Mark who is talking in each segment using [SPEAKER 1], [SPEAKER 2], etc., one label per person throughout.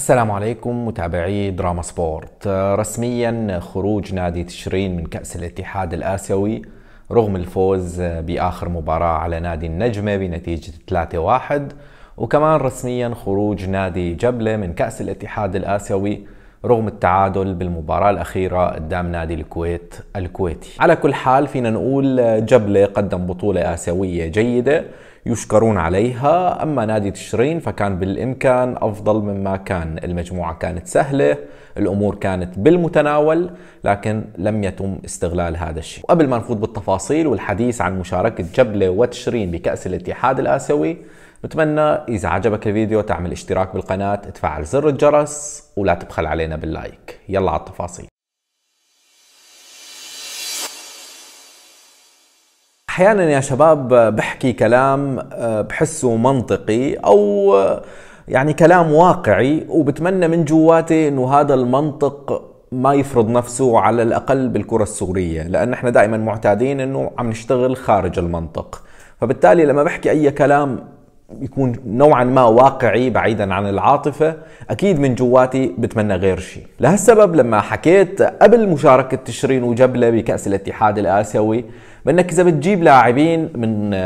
[SPEAKER 1] السلام عليكم متابعي دراما سبورت رسميا خروج نادي تشرين من كأس الاتحاد الآسيوي رغم الفوز بآخر مباراة على نادي النجمة بنتيجة 3-1 وكمان رسميا خروج نادي جبلة من كأس الاتحاد الآسيوي رغم التعادل بالمباراة الأخيرة قدام نادي الكويت الكويتي على كل حال فينا نقول جبلة قدم بطولة آسيوية جيدة يشكرون عليها أما نادي تشرين فكان بالإمكان أفضل مما كان المجموعة كانت سهلة الأمور كانت بالمتناول لكن لم يتم استغلال هذا الشيء وقبل ما نخوض بالتفاصيل والحديث عن مشاركة جبلة وتشرين بكأس الاتحاد الآسيوي بتمنى إذا عجبك الفيديو تعمل اشتراك بالقناة تفعل زر الجرس ولا تبخل علينا باللايك يلا على التفاصيل احيانا يا شباب بحكي كلام آه، بحسه منطقي او آه، يعني كلام واقعي وبتمنى من جواتي انه هذا المنطق ما يفرض نفسه على الاقل بالكره السوريه لان احنا دائما معتادين انه عم نشتغل خارج المنطق فبالتالي لما بحكي اي كلام يكون نوعا ما واقعي بعيدا عن العاطفة أكيد من جواتي بتمنى غير شيء لهالسبب لما حكيت قبل مشاركة تشرين وجبلة بكأس الاتحاد الآسيوي بأنك إذا بتجيب لاعبين من آه،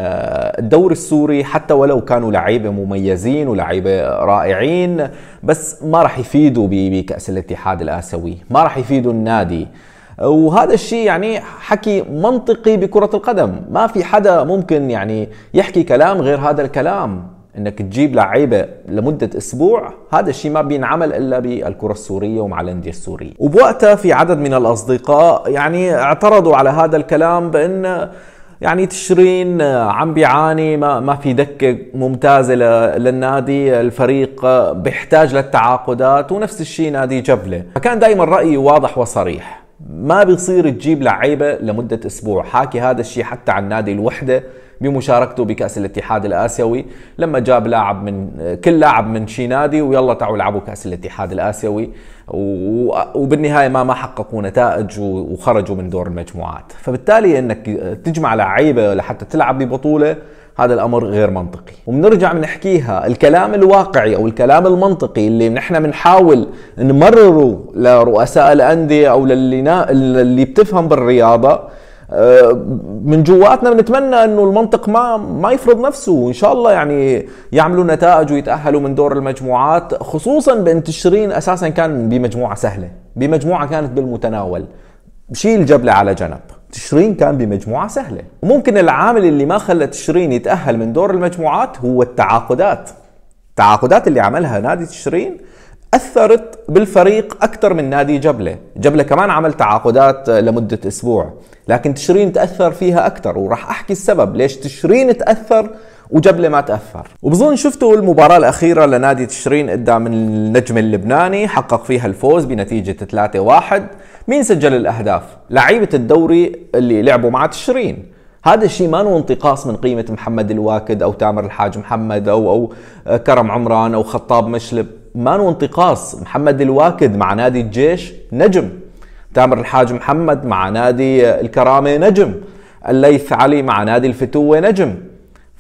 [SPEAKER 1] الدوري السوري حتى ولو كانوا لعيبة مميزين ولعيبة رائعين بس ما راح يفيدوا بكأس الاتحاد الآسيوي ما راح يفيدوا النادي وهذا الشيء يعني حكي منطقي بكرة القدم ما في حدا ممكن يعني يحكي كلام غير هذا الكلام انك تجيب لعيبه لمده اسبوع هذا الشيء ما بينعمل الا بالكره السوريه ومع الانديه السوريه وبوقتها في عدد من الاصدقاء يعني اعترضوا على هذا الكلام بان يعني تشرين عم بيعاني ما, ما في دكة ممتازة للنادي الفريق بيحتاج للتعاقدات ونفس الشيء نادي جبلة فكان دائما رأيي واضح وصريح ما بيصير تجيب لعيبه لمده اسبوع حاكي هذا الشيء حتى عن نادي الوحده بمشاركته بكاس الاتحاد الاسيوي لما جاب لاعب من كل لاعب من شي نادي ويلا تعالوا العبوا كاس الاتحاد الاسيوي وبالنهايه ما ما حققوا نتائج وخرجوا من دور المجموعات فبالتالي انك تجمع لعيبه لحتى تلعب ببطوله هذا الامر غير منطقي وبنرجع بنحكيها الكلام الواقعي او الكلام المنطقي اللي نحن بنحاول نمرره لرؤساء الانديه او للي نا... اللي بتفهم بالرياضه آه، من جواتنا بنتمنى انه المنطق ما ما يفرض نفسه وان شاء الله يعني يعملوا نتائج ويتاهلوا من دور المجموعات خصوصا بان تشرين اساسا كان بمجموعه سهله بمجموعه كانت بالمتناول شيل جبله على جنب تشرين كان بمجموعة سهلة وممكن العامل اللي ما خلى تشرين يتأهل من دور المجموعات هو التعاقدات التعاقدات اللي عملها نادي تشرين أثرت بالفريق أكثر من نادي جبلة جبلة كمان عمل تعاقدات لمدة أسبوع لكن تشرين تأثر فيها أكثر وراح أحكي السبب ليش تشرين تأثر وجبله ما تاثر وبظن شفتوا المباراه الاخيره لنادي تشرين قدام النجم اللبناني حقق فيها الفوز بنتيجه 3-1 مين سجل الاهداف لعيبه الدوري اللي لعبوا مع تشرين هذا الشيء ما هو انتقاص من قيمه محمد الواكد او تامر الحاج محمد او او كرم عمران او خطاب مشلب ما هو انتقاص محمد الواكد مع نادي الجيش نجم تامر الحاج محمد مع نادي الكرامه نجم الليث علي مع نادي الفتوه نجم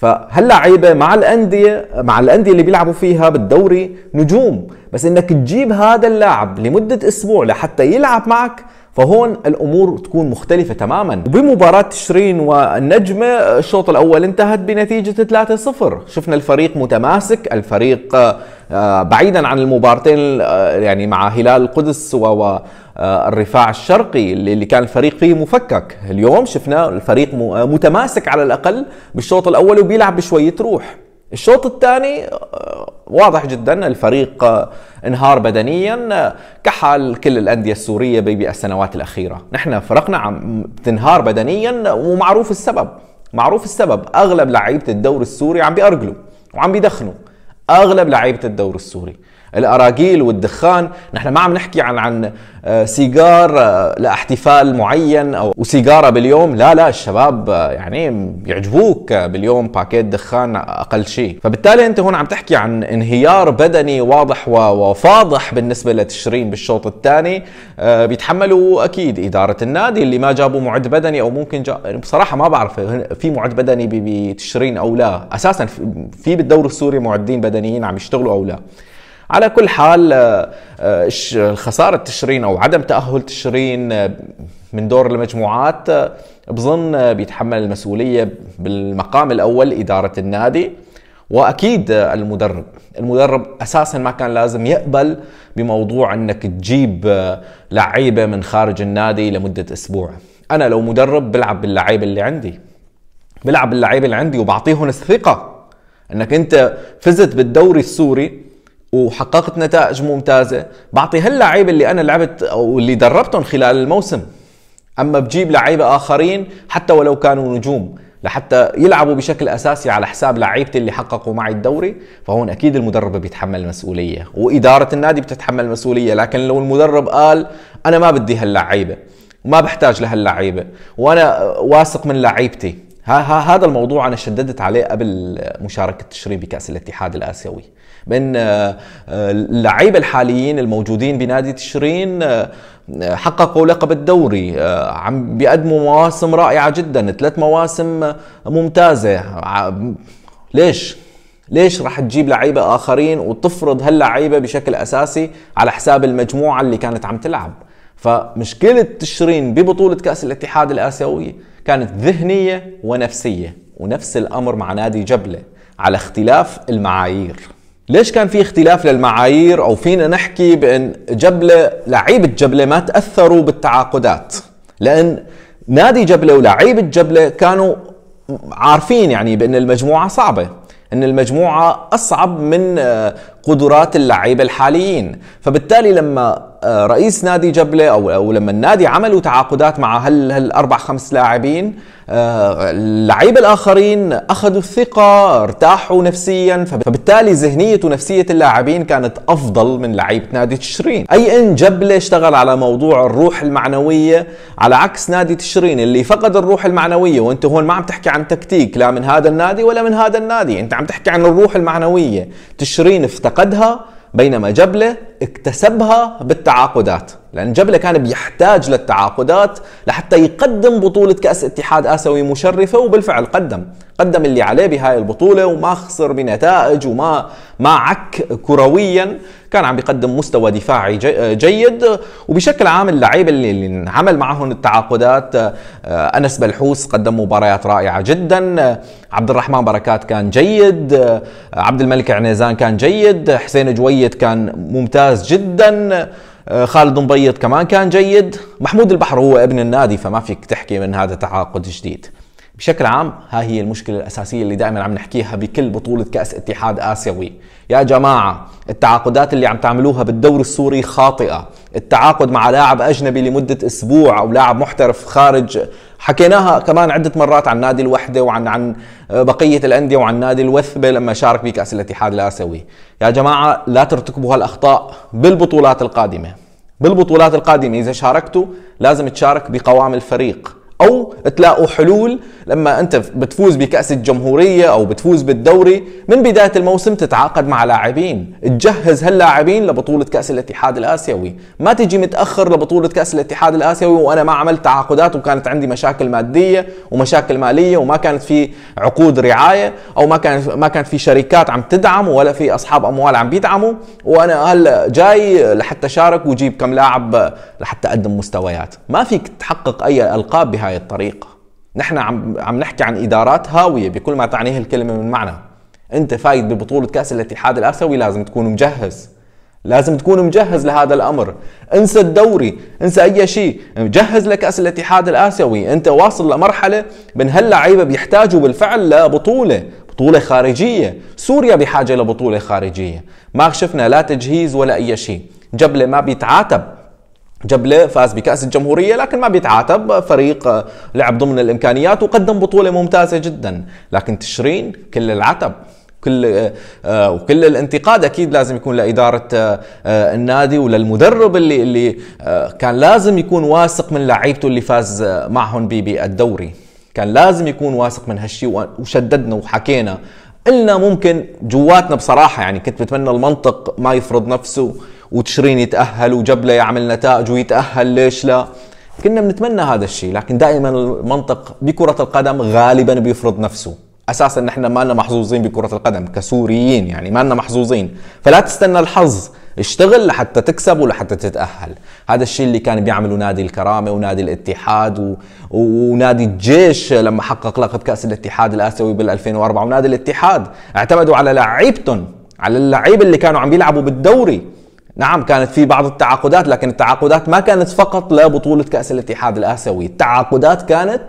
[SPEAKER 1] فهاللعيبه مع الانديه مع الانديه اللي بيلعبوا فيها بالدوري نجوم بس انك تجيب هذا اللاعب لمده اسبوع لحتى يلعب معك فهون الامور تكون مختلفه تماما وبمباراه تشرين والنجمه الشوط الاول انتهت بنتيجه 3-0 شفنا الفريق متماسك الفريق آه، بعيدا عن المبارتين آه، يعني مع هلال القدس و آه، الرفاع الشرقي اللي كان الفريق فيه مفكك اليوم شفنا الفريق آه، متماسك على الأقل بالشوط الأول وبيلعب بشوية روح الشوط الثاني آه، واضح جدا الفريق انهار بدنيا كحال كل الانديه السوريه بالسنوات الاخيره، نحن فرقنا عم تنهار بدنيا ومعروف السبب، معروف السبب اغلب لعيبه الدور السوري عم بيأرجلوا وعم بيدخنوا، اغلب لعيبه الدور السوري، الاراجيل والدخان نحن ما عم نحكي عن عن آه، سيجار آه، لاحتفال معين او وسيجاره باليوم لا لا الشباب آه، يعني بيعجبوك باليوم باكيت دخان اقل شيء فبالتالي انت هون عم تحكي عن انهيار بدني واضح وفاضح بالنسبه لتشرين بالشوط الثاني بيتحملوا اكيد اداره النادي اللي ما جابوا معد بدني او ممكن جا... بصراحه ما بعرف في معد بدني بتشرين او لا اساسا في بالدوري السوري معدين بدنيين عم يشتغلوا او لا على كل حال آه، آه، خسارة تشرين أو عدم تأهل تشرين آه، من دور المجموعات بظن بيتحمل المسؤولية بالمقام الأول إدارة النادي واكيد المدرب المدرب اساسا ما كان لازم يقبل بموضوع انك تجيب لعيبه من خارج النادي لمده اسبوع انا لو مدرب بلعب باللعيبه اللي عندي بلعب باللعيبه اللي عندي وبعطيهم الثقه انك انت فزت بالدوري السوري وحققت نتائج ممتازه بعطي هاللعيبه اللي انا لعبت او اللي دربتهم خلال الموسم اما بجيب لعيبه اخرين حتى ولو كانوا نجوم لحتى يلعبوا بشكل اساسي على حساب لعيبتي اللي حققوا معي الدوري فهون اكيد المدرب بيتحمل المسؤوليه واداره النادي بتتحمل المسؤوليه لكن لو المدرب قال انا ما بدي هاللعيبه وما بحتاج لهاللعيبه وانا واثق من لعيبتي ها ها هذا الموضوع انا شددت عليه قبل مشاركه تشرين بكاس الاتحاد الاسيوي من آه، آه، اللعيبه الحاليين الموجودين بنادي تشرين آه، حققوا لقب الدوري عم بيقدموا مواسم رائعه جدا ثلاث مواسم ممتازه ليش ليش راح تجيب لعيبه اخرين وتفرض هاللعيبه بشكل اساسي على حساب المجموعه اللي كانت عم تلعب فمشكله تشرين ببطوله كاس الاتحاد الاسيوي كانت ذهنيه ونفسيه ونفس الامر مع نادي جبله على اختلاف المعايير ليش كان في اختلاف للمعايير او فينا نحكي بان جبله لعيبه جبله ما تاثروا بالتعاقدات لان نادي جبله ولعيبه جبله كانوا عارفين يعني بان المجموعه صعبه ان المجموعه اصعب من آه، قدرات اللعيبه الحاليين فبالتالي لما آه، رئيس نادي جبله او لما النادي عملوا تعاقدات مع هال هالاربع خمس لاعبين آه، اللعيبه الاخرين اخذوا الثقه ارتاحوا نفسيا فبالتالي ذهنيه ونفسيه اللاعبين كانت افضل من لعيبه نادي تشرين اي ان جبله اشتغل على موضوع الروح المعنويه على عكس نادي تشرين اللي فقد الروح المعنويه وانت هون ما عم تحكي عن تكتيك لا من هذا النادي ولا من هذا النادي انت عم تحكي عن الروح المعنويه تشرين افتح اعتقدها بينما جبلة اكتسبها بالتعاقدات لأن جبلة كان بيحتاج للتعاقدات لحتى يقدم بطولة كأس اتحاد آسيوي مشرفة وبالفعل قدم قدم اللي عليه بهاي البطولة وما خسر بنتائج وما ما عك كرويا كان عم بيقدم مستوى دفاعي جي جيد وبشكل عام اللعيبة اللي انعمل معهم التعاقدات آه، أنس بلحوس قدم مباريات رائعة جدا عبد الرحمن بركات كان جيد آه، عبد الملك عنيزان كان جيد حسين جويد كان ممتاز جدا آه، خالد مبيض كمان كان جيد محمود البحر هو ابن النادي فما فيك تحكي من هذا تعاقد جديد بشكل عام ها هي المشكلة الأساسية اللي دائما عم نحكيها بكل بطولة كأس اتحاد آسيوي يا جماعة التعاقدات اللي عم تعملوها بالدور السوري خاطئة التعاقد مع لاعب أجنبي لمدة أسبوع أو لاعب محترف خارج حكيناها كمان عده مرات عن نادي الوحده وعن عن بقيه الانديه وعن نادي الوثبه لما شارك بكاس الاتحاد الاسيوي يا جماعه لا ترتكبوا هالاخطاء بالبطولات القادمه بالبطولات القادمه اذا شاركتوا لازم تشارك بقوام الفريق او تلاقوا حلول لما انت بتفوز بكاس الجمهوريه او بتفوز بالدوري من بدايه الموسم تتعاقد مع لاعبين تجهز هاللاعبين لبطوله كاس الاتحاد الاسيوي ما تجي متاخر لبطوله كاس الاتحاد الاسيوي وانا ما عملت تعاقدات وكانت عندي مشاكل ماديه ومشاكل ماليه وما كانت في عقود رعايه او ما كان ما كانت في شركات عم تدعم ولا في اصحاب اموال عم بيدعموا وانا هلا جاي لحتى شارك وجيب كم لاعب لحتى اقدم مستويات ما فيك تحقق اي القاب بهاي هاي الطريقة نحن عم, عم نحكي عن إدارات هاوية بكل ما تعنيه الكلمة من معنى أنت فايت ببطولة كأس الاتحاد الآسيوي لازم تكون مجهز لازم تكون مجهز لهذا الامر انسى الدوري انسى اي شيء مجهز لكاس الاتحاد الاسيوي انت واصل لمرحله من هاللعيبه بيحتاجوا بالفعل لبطوله بطولة خارجية سوريا بحاجة لبطولة خارجية ما شفنا لا تجهيز ولا أي شيء جبلة ما بيتعاتب جبله فاز بكأس الجمهورية لكن ما بيتعاتب فريق لعب ضمن الإمكانيات وقدم بطولة ممتازة جدا لكن تشرين كل العتب كل آه، وكل الانتقاد اكيد لازم يكون لاداره آه، النادي وللمدرب اللي اللي آه، كان لازم يكون واثق من لعيبته اللي فاز معهم بالدوري كان لازم يكون واثق من هالشيء وشددنا وحكينا قلنا ممكن جواتنا بصراحه يعني كنت بتمنى المنطق ما يفرض نفسه وتشرين يتاهل وجبله يعمل نتائج ويتاهل ليش لا كنا بنتمنى هذا الشيء لكن دائما المنطق بكره القدم غالبا بيفرض نفسه اساسا نحن ما لنا محظوظين بكره القدم كسوريين يعني ما لنا محظوظين فلا تستنى الحظ اشتغل لحتى تكسب ولحتى تتاهل هذا الشيء اللي كان بيعمله نادي الكرامه ونادي الاتحاد و... ونادي الجيش لما حقق لقب كاس الاتحاد الاسيوي بال2004 ونادي الاتحاد اعتمدوا على لعيبتهم على اللعيبه اللي كانوا عم بيلعبوا بالدوري نعم كانت في بعض التعاقدات لكن التعاقدات ما كانت فقط لبطولة كأس الاتحاد الآسيوي التعاقدات كانت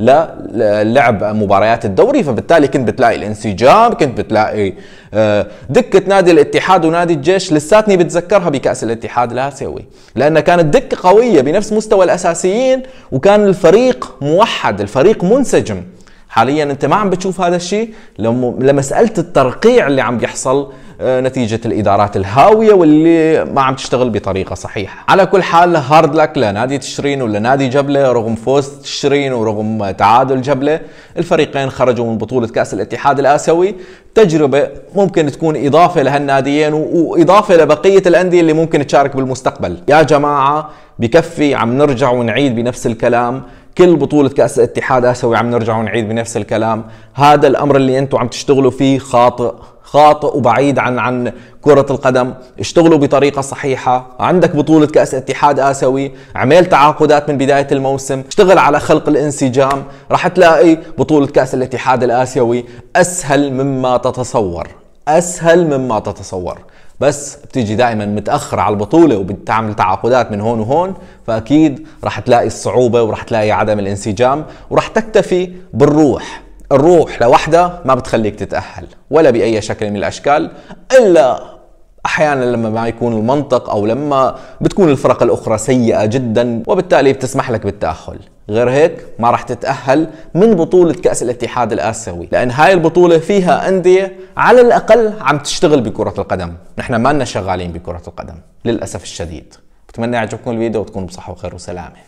[SPEAKER 1] للعب مباريات الدوري فبالتالي كنت بتلاقي الانسجام كنت بتلاقي آه، دكة نادي الاتحاد ونادي الجيش لساتني بتذكرها بكأس الاتحاد الآسيوي لأنها كانت دكة قوية بنفس مستوى الأساسيين وكان الفريق موحد الفريق منسجم حاليا انت ما عم بتشوف هذا الشيء لمسألة الترقيع اللي عم بيحصل آه، نتيجه الادارات الهاويه واللي ما عم تشتغل بطريقه صحيحه على كل حال هارد لك لنادي تشرين ولنادي جبله رغم فوز تشرين ورغم تعادل جبله الفريقين خرجوا من بطوله كاس الاتحاد الاسيوي تجربه ممكن تكون اضافه لهالناديين واضافه لبقيه الانديه اللي ممكن تشارك بالمستقبل يا جماعه بكفي عم نرجع ونعيد بنفس الكلام كل بطولة كأس الاتحاد آسيوي عم نرجع ونعيد بنفس الكلام هذا الأمر اللي أنتم عم تشتغلوا فيه خاطئ خاطئ وبعيد عن عن كرة القدم، اشتغلوا بطريقة صحيحة، عندك بطولة كأس اتحاد آسيوي، عمل تعاقدات من بداية الموسم، اشتغل على خلق الانسجام، راح تلاقي بطولة كأس الاتحاد الآسيوي أسهل مما تتصور، أسهل مما تتصور. بس بتيجي دائما متاخر على البطوله وبتعمل تعاقدات من هون وهون فاكيد رح تلاقي الصعوبه ورح تلاقي عدم الانسجام ورح تكتفي بالروح الروح لوحدها ما بتخليك تتاهل ولا باي شكل من الاشكال الا احيانا لما ما يكون المنطق او لما بتكون الفرق الاخرى سيئه جدا وبالتالي بتسمح لك بالتاهل غير هيك ما راح تتأهل من بطولة كأس الاتحاد الآسيوي لأن هاي البطولة فيها أندية على الأقل عم تشتغل بكرة القدم نحن ما لنا شغالين بكرة القدم للأسف الشديد بتمنى يعجبكم الفيديو وتكونوا بصحة وخير وسلامة